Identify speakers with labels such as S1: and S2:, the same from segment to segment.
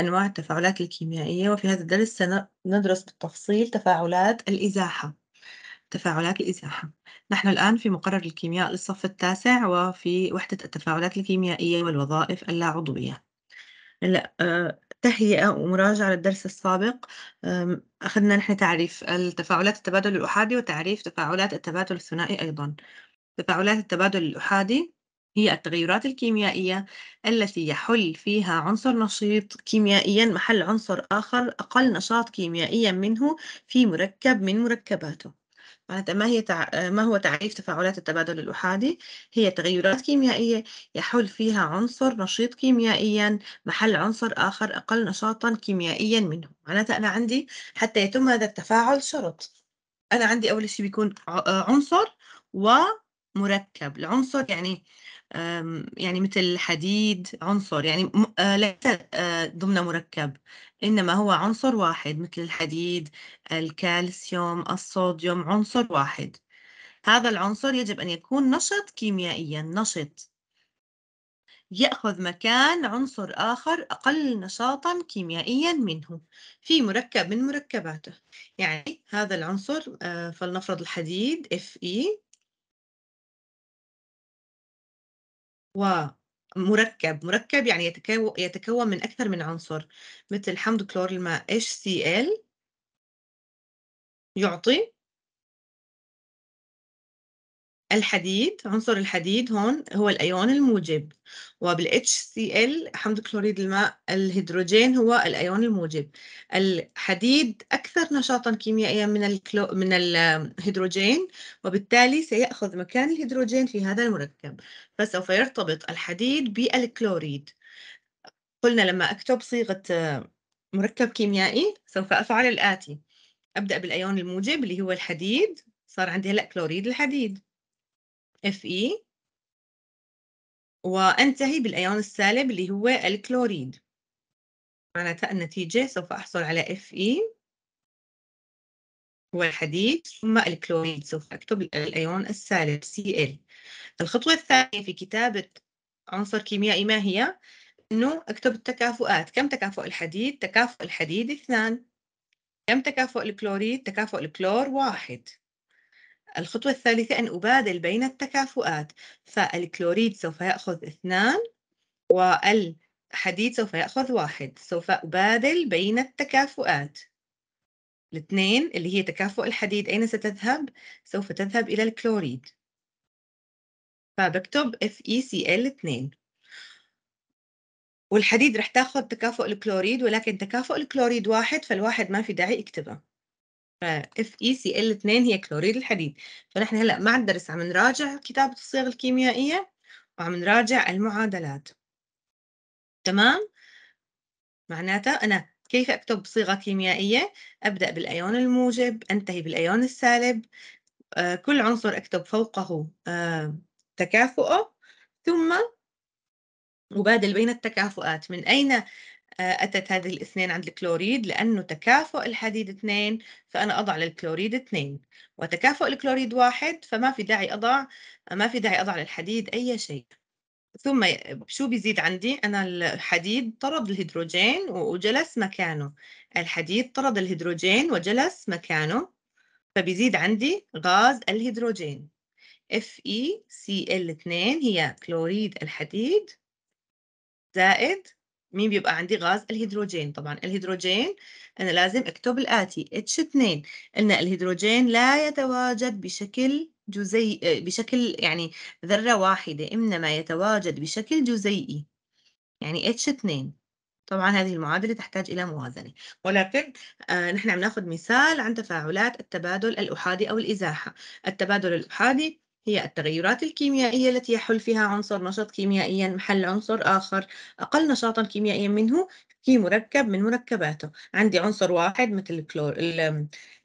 S1: أنواع التفاعلات الكيميائية وفي هذا الدرس سندرس بالتفصيل تفاعلات الإزاحة تفاعلات الإزاحة نحن الآن في مقرر الكيمياء للصف التاسع وفي وحدة التفاعلات الكيميائية والوظائف اللاعضوية تهيئة آه، ومراجعة للدرس السابق أخذنا نحن تعريف التفاعلات التبادل الأحادي وتعريف تفاعلات التبادل الثنائي أيضا تفاعلات التبادل الأحادي هي التغيرات الكيميائية التي يحل فيها عنصر نشيط كيميائيا محل عنصر آخر أقل نشاط كيميائيا منه في مركب من مركباته معناتها ما هي تع... ما هو تعريف تفاعلات التبادل الأحادي؟ هي تغيرات كيميائية يحل فيها عنصر نشيط كيميائيا محل عنصر آخر أقل نشاطا كيميائيا منه، معناتها أنا عندي حتى يتم هذا التفاعل شرط، أنا عندي أول شيء بيكون عنصر ومركب، العنصر يعني يعني مثل الحديد عنصر يعني آه، ليس آه، ضمن مركب إنما هو عنصر واحد مثل الحديد الكالسيوم الصوديوم عنصر واحد هذا العنصر يجب أن يكون نشط كيميائيا نشط يأخذ مكان عنصر آخر أقل نشاطا كيميائيا منه في مركب من مركباته يعني هذا العنصر آه، فلنفرض الحديد Fe ومركب مركب يعني يتكون من أكثر من عنصر مثل حمض كلور الماء HCl يعطي الحديد عنصر الحديد هون هو الأيون الموجب وبال HCl حمض كلوريد الماء الهيدروجين هو الأيون الموجب الحديد أكثر نشاطا كيميائيا من الكلو من الهيدروجين وبالتالي سيأخذ مكان الهيدروجين في هذا المركب فسوف يرتبط الحديد بالكلوريد قلنا لما أكتب صيغة مركب كيميائي سوف أفعل الآتي أبدأ بالأيون الموجب اللي هو الحديد صار عندي هلأ كلوريد الحديد FE وانتهي بالايون السالب اللي هو الكلوريد معناتها النتيجة سوف أحصل على Fe هو الحديد ثم الكلوريد سوف أكتب الأيون السالب Cl الخطوة الثانية في كتابة عنصر كيميائي ما هي؟ أنه أكتب التكافؤات كم تكافؤ الحديد؟ تكافؤ الحديد اثنان كم تكافؤ الكلوريد؟ تكافؤ الكلور واحد الخطوة الثالثة أن أبادل بين التكافؤات فالكلوريد سوف يأخذ اثنان والحديد سوف يأخذ واحد سوف أبادل بين التكافؤات الاثنين اللي هي تكافؤ الحديد أين ستذهب؟ سوف تذهب إلى الكلوريد فبكتب FeCl 2 والحديد رح تاخذ تكافؤ الكلوريد ولكن تكافؤ الكلوريد واحد فالواحد ما في داعي اكتبه ف اف اي سي ال 2 هي كلوريد الحديد فنحن هلا مع الدرس عم نراجع كتابة الصيغ الكيميائية وعم نراجع المعادلات تمام معناتها أنا كيف أكتب صيغة كيميائية أبدأ بالأيون الموجب أنتهي بالأيون السالب آه كل عنصر أكتب فوقه آه تكافؤه ثم أبادل بين التكافؤات من أين آه، أتت هذه الاثنين عند الكلوريد لأنه تكافؤ الحديد اثنين فأنا أضع للكلوريد اثنين وتكافؤ الكلوريد واحد فما في داعي أضع ما في داعي أضع للحديد أي شيء ثم شو بيزيد عندي أنا الحديد طرد الهيدروجين وجلس مكانه الحديد طرد الهيدروجين وجلس مكانه فبيزيد عندي غاز الهيدروجين FeCl2 هي كلوريد الحديد زائد مين بيبقى عندي غاز الهيدروجين طبعا الهيدروجين أنا لازم أكتب الآتي H2 قلنا الهيدروجين لا يتواجد بشكل جزيء بشكل يعني ذرة واحدة إنما يتواجد بشكل جزيئي يعني H2 طبعا هذه المعادلة تحتاج إلى موازنة ولكن آه نحن عم ناخذ مثال عن تفاعلات التبادل الأحادي أو الإزاحة التبادل الأحادي هي التغيرات الكيميائية التي يحل فيها عنصر نشط كيميائيا محل عنصر آخر أقل نشاطا كيميائيا منه في مركب من مركباته عندي عنصر واحد مثل الكلور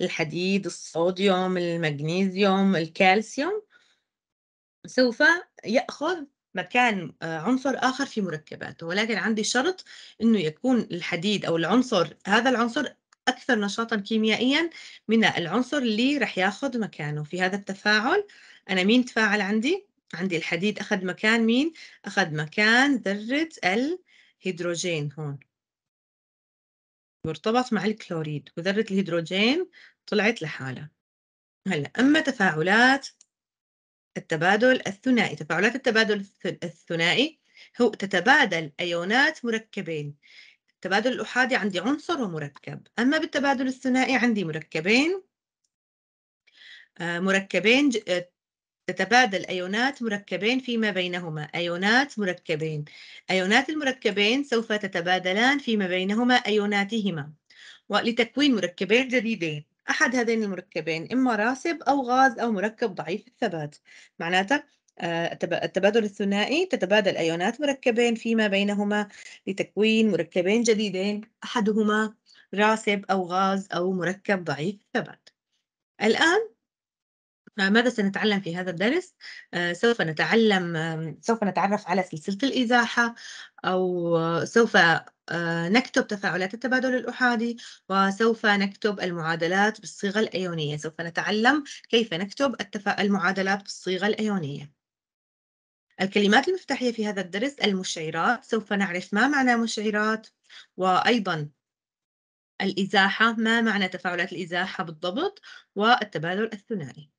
S1: الحديد الصوديوم المغنيسيوم الكالسيوم سوف يأخذ مكان آه، عنصر آخر في مركباته ولكن عندي شرط أنه يكون الحديد أو العنصر هذا العنصر أكثر نشاطا كيميائيا من العنصر اللي رح ياخذ مكانه في هذا التفاعل أنا مين تفاعل عندي؟ عندي الحديد أخذ مكان مين؟ أخذ مكان ذرة الهيدروجين هون وارتبط مع الكلوريد وذرة الهيدروجين طلعت لحالها هلا أما تفاعلات التبادل الثنائي تفاعلات التبادل الثنائي هو تتبادل أيونات مركبين التبادل الأحادي عندي عنصر ومركب أما بالتبادل الثنائي عندي مركبين آه، مركبين تتبادل أيونات مركبين فيما بينهما أيونات مركبين أيونات المركبين سوف تتبادلان فيما بينهما أيوناتهما ولتكوين مركبين جديدين أحد هذين المركبين إما راسب أو غاز أو مركب ضعيف الثبات معناته آه، التبادل الثنائي تتبادل أيونات مركبين فيما بينهما لتكوين مركبين جديدين أحدهما راسب أو غاز أو مركب ضعيف الثبات الآن ماذا سنتعلم في هذا الدرس؟ آه، سوف نتعلم سوف نتعرف على سلسلة الإزاحة أو سوف آه، نكتب تفاعلات التبادل الأحادي وسوف نكتب المعادلات بالصيغة الأيونية سوف نتعلم كيف نكتب التفا... المعادلات بالصيغة الأيونية الكلمات المفتاحية في هذا الدرس المشعرات سوف نعرف ما معنى مشعرات وأيضا الإزاحة ما معنى تفاعلات الإزاحة بالضبط والتبادل الثنائي